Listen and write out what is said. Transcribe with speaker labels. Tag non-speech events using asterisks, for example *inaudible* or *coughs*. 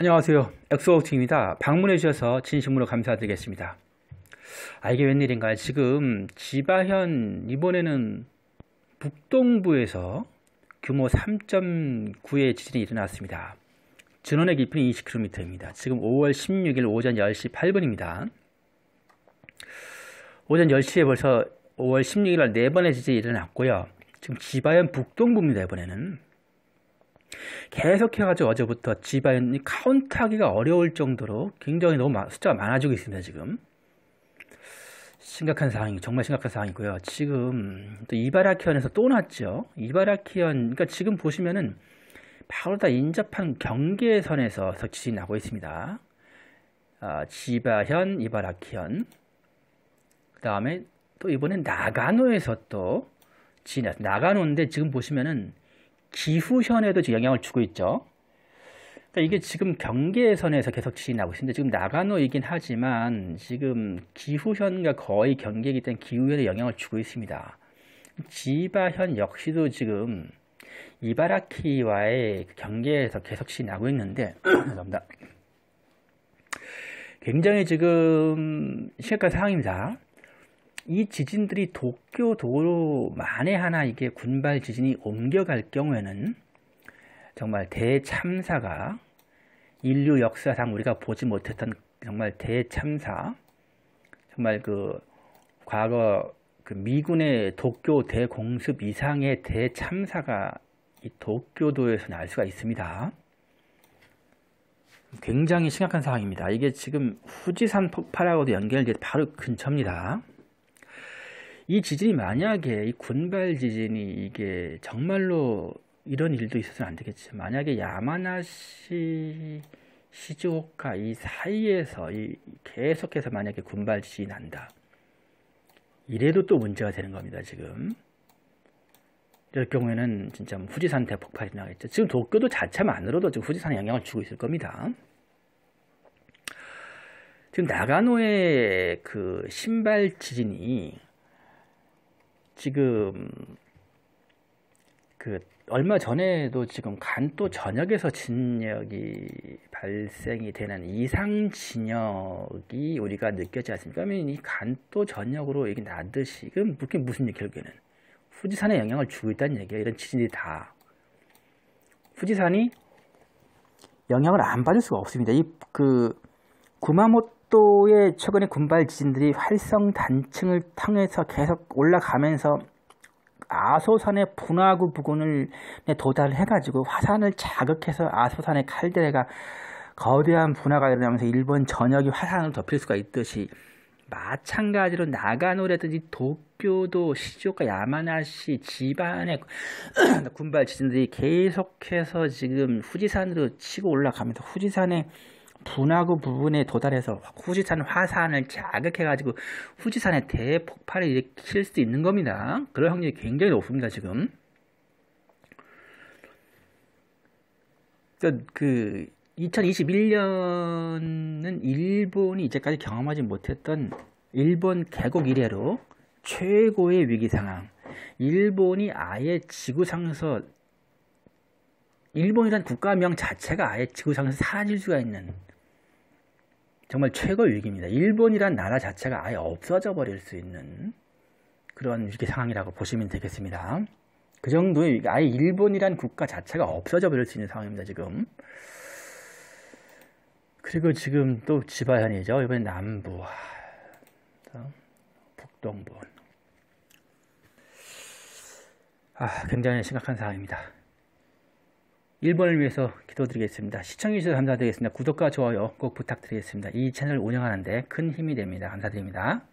Speaker 1: 안녕하세요. 엑소우트입니다. 방문해 주셔서 진심으로 감사드리겠습니다. 아 이게 웬일인가요? 지금 지바현 이번에는 북동부에서 규모 3.9의 지진이 일어났습니다. 전원의 깊이는 20km입니다. 지금 5월 16일 오전 10시 8분입니다. 오전 10시에 벌써 5월 16일 날 4번의 지진이 일어났고요. 지금 지바현 북동부입니다. 이번에는 계속해가지고 어제부터 지반이 카운트하기가 어려울 정도로 굉장히 너무 숫자가 많아지고 있습니다. 지금 심각한 상황이 정말 심각한 상황이고요. 지금 또 이바라키현에서 또 났죠. 이바라키현 그러니까 지금 보시면은 바로 다 인접한 경계선에서 지진이 나고 있습니다. 아, 지바현, 이바라키현 그 다음에 또 이번엔 나가노에서 또 지진 나가노인데 지금 보시면은 기후현에도 영향을 주고 있죠. 그러니까 이게 지금 경계선에서 계속 지진이 나고 있습니다. 지금 나가노이긴 하지만 지금 기후현과 거의 경계이기 때문에 기후현에 영향을 주고 있습니다. 지바현 역시도 지금 이바라키와의 경계에서 계속 지진이 나고 있는데 *coughs* 굉장히 지금 심각한 상황입니다. 이 지진들이 도쿄 도로만에 하나 이게 군발 지진이 옮겨갈 경우에는 정말 대참사가 인류 역사상 우리가 보지 못했던 정말 대참사 정말 그 과거 그 미군의 도쿄 대공습 이상의 대참사가 이 도쿄도에서 날 수가 있습니다. 굉장히 심각한 상황입니다. 이게 지금 후지산 폭발하고도 연결돼 바로 근처입니다. 이 지진이 만약에 이 군발 지진이 이게 정말로 이런 일도 있어서는 안 되겠지. 만약에 야마나시 시즈오카 이 사이에서 이 계속해서 만약에 군발 지진이 난다. 이래도 또 문제가 되는 겁니다. 지금. 이럴 경우에는 진짜 뭐 후지산 대폭발이 나겠죠. 지금 도쿄도 자체만으로도 지금 후지산에 영향을 주고 있을 겁니다. 지금 나가노의 그 신발 지진이 지금 그 얼마 전에도 지금 간또 전역에서 진역이 발생이 되는 이상 진역이 우리가 느껴지 않습니까? 그러면 이 간또 전역으로 얘기 나듯이 그럼 게 무슨 얘기 결국에는 후지산에 영향을 주고 있다는 얘기야. 이런 지진이 다 후지산이 영향을 안 받을 수가 없습니다. 이그 구마모 토 독도의 예, 최근의 군발 지진들이 활성 단층을 통해서 계속 올라가면서 아소산의 분화구 부근을 네, 도달해가지고 화산을 자극해서 아소산의 칼데레가 거대한 분화가 일어나면서 일본 전역이 화산으로 덮일 수가 있듯이 마찬가지로 나가노라든지 도쿄도 시조카 야마나시 지반의 *clears throat* 군발 지진들이 계속해서 지금 후지산으로 치고 올라가면서 후지산의 분화구 부분에 도달해서 후지산 화산을 자극해가지고 후지산에 대폭발을 일으킬 수 있는 겁니다. 그럴 확률이 굉장히 높습니다, 지금. 그러니까 그 2021년은 일본이 이제까지 경험하지 못했던 일본 개국 이래로 최고의 위기 상황. 일본이 아예 지구상에서 일본이란 국가명 자체가 아예 지구상에서 사라질 수가 있는 정말 최고의 위기입니다. 일본이란 나라 자체가 아예 없어져 버릴 수 있는 그런 위기 상황이라고 보시면 되겠습니다. 그 정도의 아예 일본이란 국가 자체가 없어져 버릴 수 있는 상황입니다. 지금. 그리고 지금 또 지바현이죠. 이번엔 남부, 북동부. 아, 굉장히 심각한 상황입니다. 일본을 위해서 기도드리겠습니다. 시청해주셔서 감사드리겠습니다. 구독과 좋아요 꼭 부탁드리겠습니다. 이 채널 운영하는데 큰 힘이 됩니다. 감사드립니다.